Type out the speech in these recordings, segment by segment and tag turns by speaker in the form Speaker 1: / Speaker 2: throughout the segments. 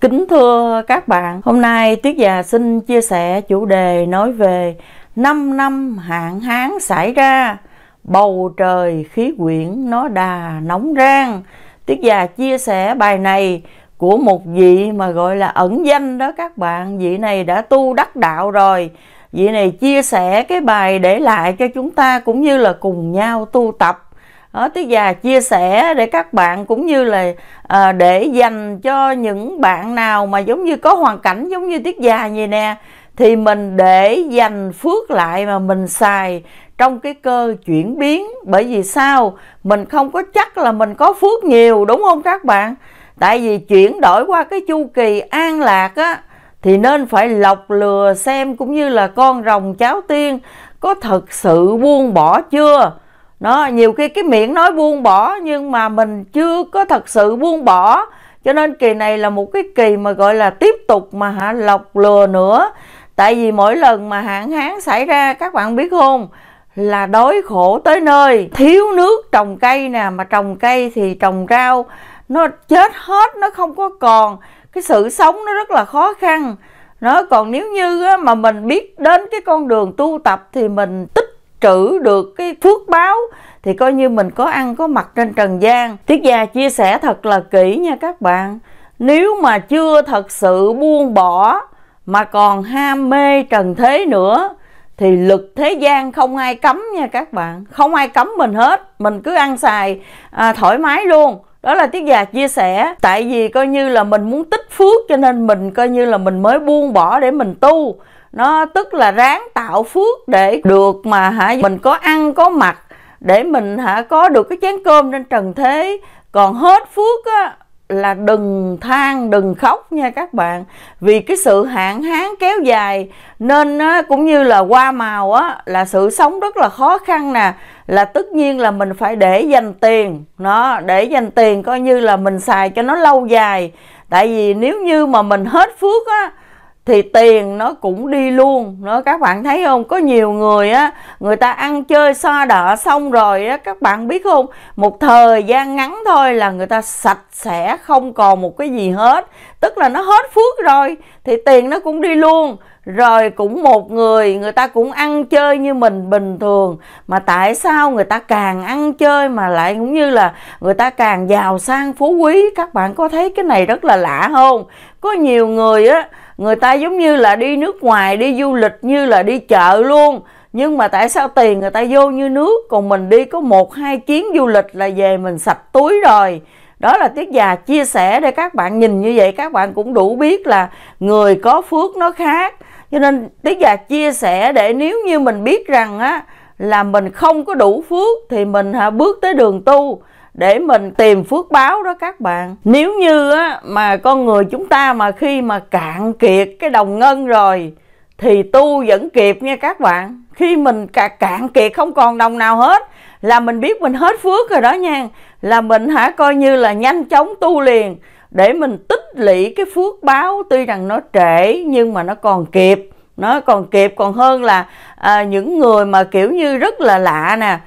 Speaker 1: Kính thưa các bạn, hôm nay Tuyết Già xin chia sẻ chủ đề nói về 5 năm hạn hán xảy ra, bầu trời khí quyển nó đà nóng rang. Tuyết Già chia sẻ bài này của một vị mà gọi là ẩn danh đó các bạn, vị này đã tu đắc đạo rồi. Vị này chia sẻ cái bài để lại cho chúng ta cũng như là cùng nhau tu tập đó, Tuyết già chia sẻ để các bạn cũng như là à, để dành cho những bạn nào mà giống như có hoàn cảnh giống như tiết già như nè thì mình để dành phước lại mà mình xài trong cái cơ chuyển biến bởi vì sao mình không có chắc là mình có phước nhiều đúng không các bạn tại vì chuyển đổi qua cái chu kỳ an lạc á thì nên phải lọc lừa xem cũng như là con rồng cháo tiên có thật sự buông bỏ chưa nó nhiều khi cái miệng nói buông bỏ nhưng mà mình chưa có thật sự buông bỏ cho nên kỳ này là một cái kỳ mà gọi là tiếp tục mà hạ lọc lừa nữa tại vì mỗi lần mà hạn hán xảy ra các bạn biết không là đói khổ tới nơi thiếu nước trồng cây nè mà trồng cây thì trồng rau nó chết hết nó không có còn cái sự sống nó rất là khó khăn nó còn nếu như mà mình biết đến cái con đường tu tập thì mình tích trữ được cái phước báo thì coi như mình có ăn có mặc trên trần gian tiết già chia sẻ thật là kỹ nha các bạn nếu mà chưa thật sự buông bỏ mà còn ham mê trần thế nữa thì lực thế gian không ai cấm nha các bạn không ai cấm mình hết mình cứ ăn xài à, thoải mái luôn đó là tiết già chia sẻ tại vì coi như là mình muốn tích phước cho nên mình coi như là mình mới buông bỏ để mình tu nó tức là ráng tạo phước để được mà hả mình có ăn có mặc để mình hả có được cái chén cơm trên trần thế còn hết phước á là đừng than đừng khóc nha các bạn vì cái sự hạn hán kéo dài nên á, cũng như là qua màu á là sự sống rất là khó khăn nè là tất nhiên là mình phải để dành tiền nó để dành tiền coi như là mình xài cho nó lâu dài tại vì nếu như mà mình hết phước á thì tiền nó cũng đi luôn nữa các bạn thấy không có nhiều người á người ta ăn chơi xoa đỏ xong rồi á các bạn biết không một thời gian ngắn thôi là người ta sạch sẽ không còn một cái gì hết tức là nó hết phước rồi thì tiền nó cũng đi luôn rồi cũng một người người ta cũng ăn chơi như mình bình thường mà tại sao người ta càng ăn chơi mà lại cũng như là người ta càng giàu sang phú quý các bạn có thấy cái này rất là lạ không có nhiều người á người ta giống như là đi nước ngoài đi du lịch như là đi chợ luôn nhưng mà tại sao tiền người ta vô như nước còn mình đi có một hai chuyến du lịch là về mình sạch túi rồi đó là tiết già chia sẻ để các bạn nhìn như vậy các bạn cũng đủ biết là người có phước nó khác cho nên tiết già chia sẻ để nếu như mình biết rằng á là mình không có đủ phước thì mình hả bước tới đường tu để mình tìm phước báo đó các bạn nếu như á, mà con người chúng ta mà khi mà cạn kiệt cái đồng ngân rồi thì tu vẫn kịp nha các bạn khi mình cạn, cạn kiệt không còn đồng nào hết là mình biết mình hết phước rồi đó nha là mình hả coi như là nhanh chóng tu liền để mình tích lũy cái phước báo tuy rằng nó trễ nhưng mà nó còn kịp nó còn kịp còn hơn là à, những người mà kiểu như rất là lạ nè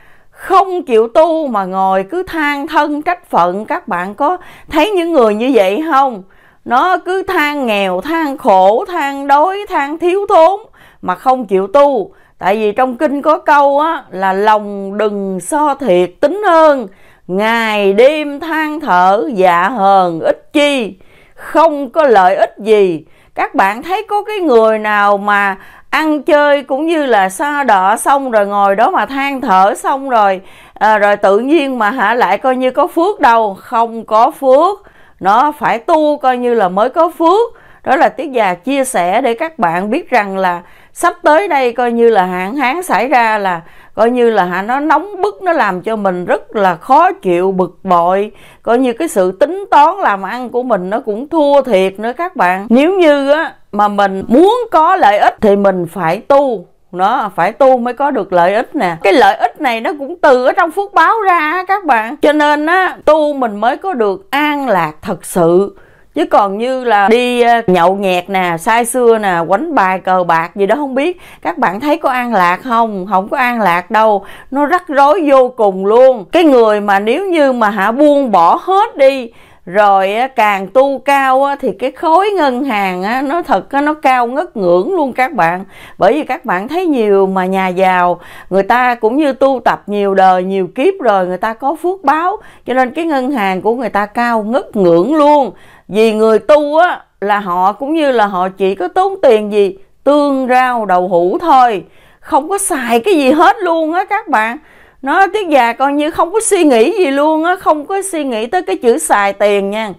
Speaker 1: không chịu tu mà ngồi cứ than thân trách phận các bạn có thấy những người như vậy không nó cứ than nghèo than khổ than đói than thiếu thốn mà không chịu tu tại vì trong kinh có câu á là lòng đừng so thiệt tính hơn ngày đêm than thở dạ hờn ích chi không có lợi ích gì các bạn thấy có cái người nào mà ăn chơi cũng như là xa đọ xong rồi ngồi đó mà than thở xong rồi à, rồi tự nhiên mà hả lại coi như có phước đâu không có phước nó phải tu coi như là mới có phước đó là tiết già chia sẻ để các bạn biết rằng là sắp tới đây coi như là hạn hán xảy ra là coi như là hả nó nóng bức nó làm cho mình rất là khó chịu bực bội coi như cái sự tính toán làm ăn của mình nó cũng thua thiệt nữa các bạn nếu như á mà mình muốn có lợi ích thì mình phải tu nó phải tu mới có được lợi ích nè cái lợi ích này nó cũng từ ở trong phước báo ra các bạn cho nên á tu mình mới có được an lạc thật sự chứ còn như là đi ờ, nhậu nhẹt nè say xưa nè quánh bài cờ bạc gì đó không biết các bạn thấy có an lạc không không có an lạc đâu nó rắc rối vô cùng luôn cái người mà nếu như mà hả buông bỏ hết đi rồi càng tu cao thì cái khối ngân hàng nó thật nó cao ngất ngưỡng luôn các bạn bởi vì các bạn thấy nhiều mà nhà giàu người ta cũng như tu tập nhiều đời nhiều kiếp rồi người ta có phước báo cho nên cái ngân hàng của người ta cao ngất ngưỡng luôn vì người tu á là họ cũng như là họ chỉ có tốn tiền gì tương rau đậu hũ thôi không có xài cái gì hết luôn á các bạn nó tiếc già coi như không có suy nghĩ gì luôn á không có suy nghĩ tới cái chữ xài tiền nha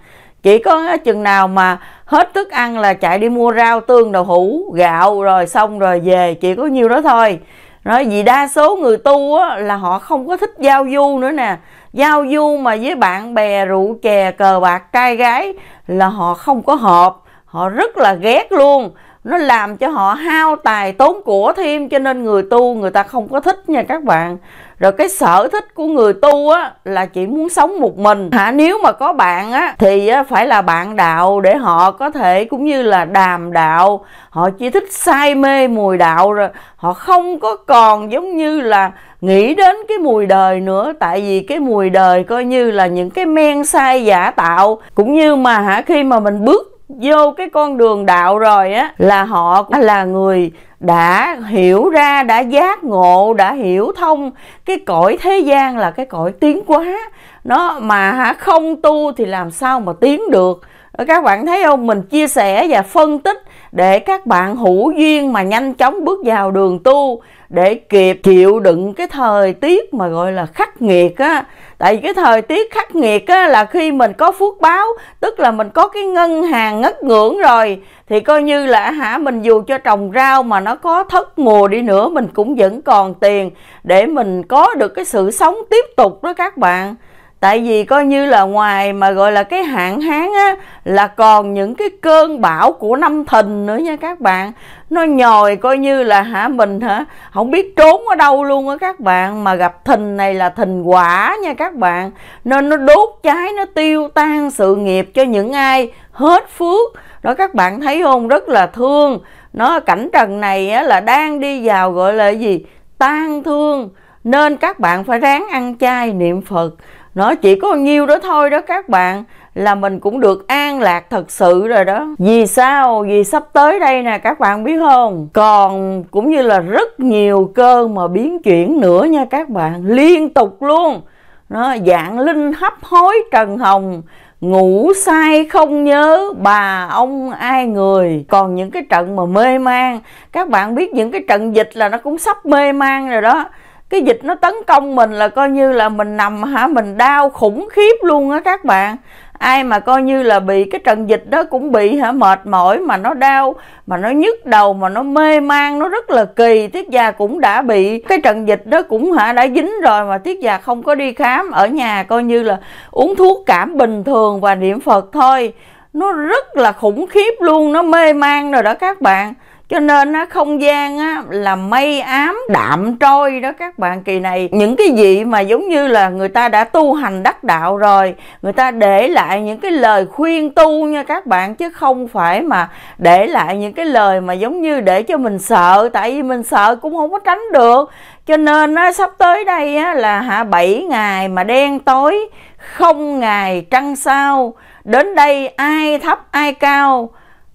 Speaker 1: chỉ có chừng nào mà hết thức ăn là chạy đi mua rau tương đậu hũ gạo rồi xong rồi về chỉ có nhiêu đó thôi nói vì đa số người tu á, là họ không có thích giao du nữa nè giao du mà với bạn bè rượu chè cờ bạc trai gái là họ không có hợp họ rất là ghét luôn nó làm cho họ hao tài tốn của thêm cho nên người tu người ta không có thích nha các bạn rồi cái sở thích của người tu á là chỉ muốn sống một mình hả nếu mà có bạn á thì phải là bạn đạo để họ có thể cũng như là đàm đạo họ chỉ thích say mê mùi đạo rồi họ không có còn giống như là nghĩ đến cái mùi đời nữa tại vì cái mùi đời coi như là những cái men say giả tạo cũng như mà hả khi mà mình bước vô cái con đường đạo rồi á là họ là người đã hiểu ra đã giác ngộ đã hiểu thông cái cõi thế gian là cái cõi tiến quá nó mà không tu thì làm sao mà tiến được các bạn thấy không mình chia sẻ và phân tích để các bạn hữu duyên mà nhanh chóng bước vào đường tu để kịp chịu đựng cái thời tiết mà gọi là khắc nghiệt á tại vì cái thời tiết khắc nghiệt á là khi mình có phước báo tức là mình có cái ngân hàng ngất ngưỡng rồi thì coi như là hả mình dù cho trồng rau mà nó có thất mùa đi nữa mình cũng vẫn còn tiền để mình có được cái sự sống tiếp tục đó các bạn tại vì coi như là ngoài mà gọi là cái hạn hán á là còn những cái cơn bão của năm thìn nữa nha các bạn nó nhồi coi như là hả mình hả không biết trốn ở đâu luôn á các bạn mà gặp thìn này là thìn quả nha các bạn nên nó đốt cháy nó tiêu tan sự nghiệp cho những ai hết phước đó các bạn thấy không rất là thương nó cảnh trần này á, là đang đi vào gọi là gì tan thương nên các bạn phải ráng ăn chay niệm phật nó chỉ có nhiêu đó thôi đó các bạn là mình cũng được an lạc thật sự rồi đó vì sao vì sắp tới đây nè các bạn biết không còn cũng như là rất nhiều cơn mà biến chuyển nữa nha các bạn liên tục luôn nó dạng linh hấp hối trần hồng ngủ say không nhớ bà ông ai người còn những cái trận mà mê man các bạn biết những cái trận dịch là nó cũng sắp mê man rồi đó cái dịch nó tấn công mình là coi như là mình nằm hả mình đau khủng khiếp luôn á các bạn ai mà coi như là bị cái trận dịch đó cũng bị hả mệt mỏi mà nó đau mà nó nhức đầu mà nó mê man nó rất là kỳ tiết già cũng đã bị cái trận dịch đó cũng hả đã dính rồi mà tiết già không có đi khám ở nhà coi như là uống thuốc cảm bình thường và niệm phật thôi nó rất là khủng khiếp luôn nó mê man rồi đó các bạn cho nên á, không gian á, là mây ám đạm trôi đó các bạn kỳ này những cái gì mà giống như là người ta đã tu hành đắc đạo rồi người ta để lại những cái lời khuyên tu nha các bạn chứ không phải mà để lại những cái lời mà giống như để cho mình sợ tại vì mình sợ cũng không có tránh được cho nên á, sắp tới đây á, là hạ bảy ngày mà đen tối không ngày trăng sao đến đây ai thấp ai cao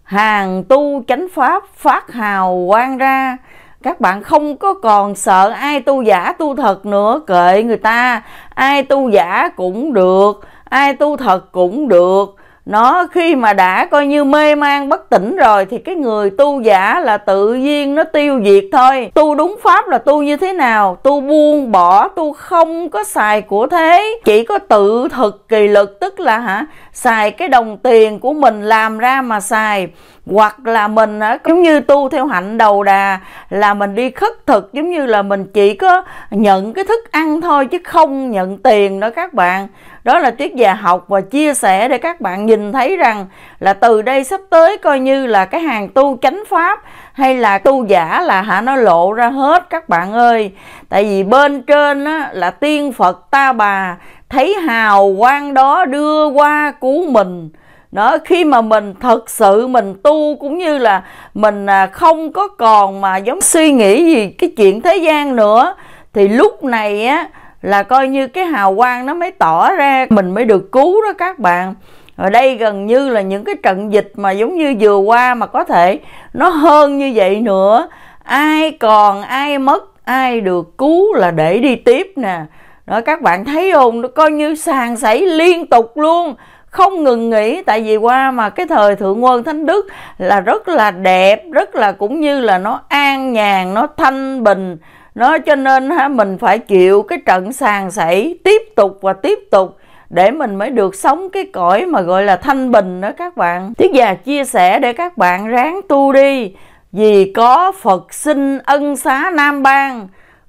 Speaker 1: hàng tu chánh pháp phát hào quang ra các bạn không có còn sợ ai tu giả tu thật nữa kệ người ta ai tu giả cũng được ai tu thật cũng được nó khi mà đã coi như mê man bất tỉnh rồi thì cái người tu giả là tự nhiên nó tiêu diệt thôi tu đúng pháp là tu như thế nào tu buông bỏ tu không có xài của thế chỉ có tự thực kỳ lực tức là hả xài cái đồng tiền của mình làm ra mà xài hoặc là mình giống như tu theo hạnh đầu đà là mình đi khất thực giống như là mình chỉ có nhận cái thức ăn thôi chứ không nhận tiền đó các bạn đó là tiết già học và chia sẻ để các bạn nhìn thấy rằng là từ đây sắp tới coi như là cái hàng tu chánh pháp hay là tu giả là hả nó lộ ra hết các bạn ơi tại vì bên trên á, là tiên phật ta bà thấy hào quang đó đưa qua cứu mình đó khi mà mình thật sự mình tu cũng như là mình à, không có còn mà giống suy nghĩ gì cái chuyện thế gian nữa thì lúc này á là coi như cái hào quang nó mới tỏ ra mình mới được cứu đó các bạn ở đây gần như là những cái trận dịch mà giống như vừa qua mà có thể nó hơn như vậy nữa ai còn ai mất ai được cứu là để đi tiếp nè đó các bạn thấy không nó coi như sàn sảy liên tục luôn không ngừng nghỉ tại vì qua mà cái thời thượng quân thánh đức là rất là đẹp rất là cũng như là nó an nhàn nó thanh bình nó cho nên ha mình phải chịu cái trận sàn sảy tiếp tục và tiếp tục để mình mới được sống cái cõi mà gọi là thanh bình đó các bạn Tiết già chia sẻ để các bạn ráng tu đi Vì có Phật sinh ân xá Nam Bang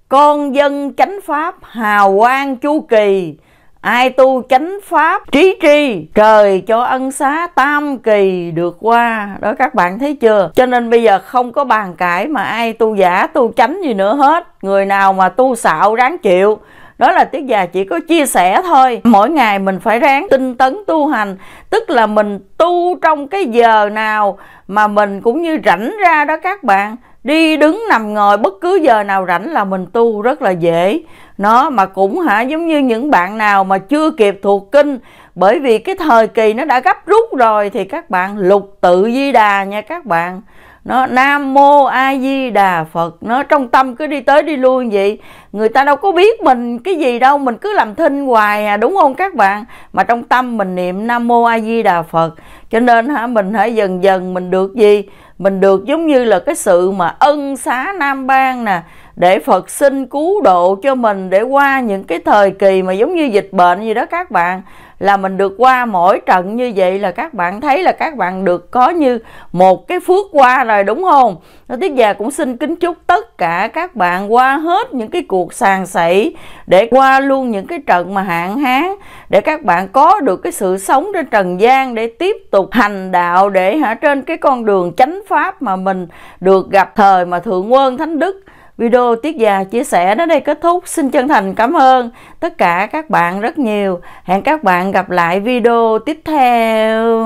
Speaker 1: Con dân chánh Pháp hào quang chu kỳ Ai tu chánh pháp trí tri Trời cho ân xá tam kỳ được qua Đó các bạn thấy chưa Cho nên bây giờ không có bàn cãi Mà ai tu giả tu chánh gì nữa hết Người nào mà tu xạo ráng chịu đó là tiết già chỉ có chia sẻ thôi mỗi ngày mình phải ráng tinh tấn tu hành tức là mình tu trong cái giờ nào mà mình cũng như rảnh ra đó các bạn đi đứng nằm ngồi bất cứ giờ nào rảnh là mình tu rất là dễ nó mà cũng hả giống như những bạn nào mà chưa kịp thuộc kinh bởi vì cái thời kỳ nó đã gấp rút rồi thì các bạn lục tự di đà nha các bạn nó nam mô a di đà phật nó trong tâm cứ đi tới đi lui vậy người ta đâu có biết mình cái gì đâu mình cứ làm thinh hoài à đúng không các bạn mà trong tâm mình niệm nam mô a di đà phật cho nên hả mình hãy dần dần mình được gì mình được giống như là cái sự mà ân xá nam ban nè để Phật xin cứu độ cho mình để qua những cái thời kỳ mà giống như dịch bệnh gì đó các bạn là mình được qua mỗi trận như vậy là các bạn thấy là các bạn được có như một cái phước qua rồi đúng không nó tiết già cũng xin kính chúc tất cả các bạn qua hết những cái cuộc sàn sảy để qua luôn những cái trận mà hạn hán để các bạn có được cái sự sống trên trần gian để tiếp tục hành đạo để hả trên cái con đường chánh pháp mà mình được gặp thời mà thượng quân thánh đức Video Tiết Già chia sẻ đến đây kết thúc. Xin chân thành cảm ơn tất cả các bạn rất nhiều. Hẹn các bạn gặp lại video tiếp theo.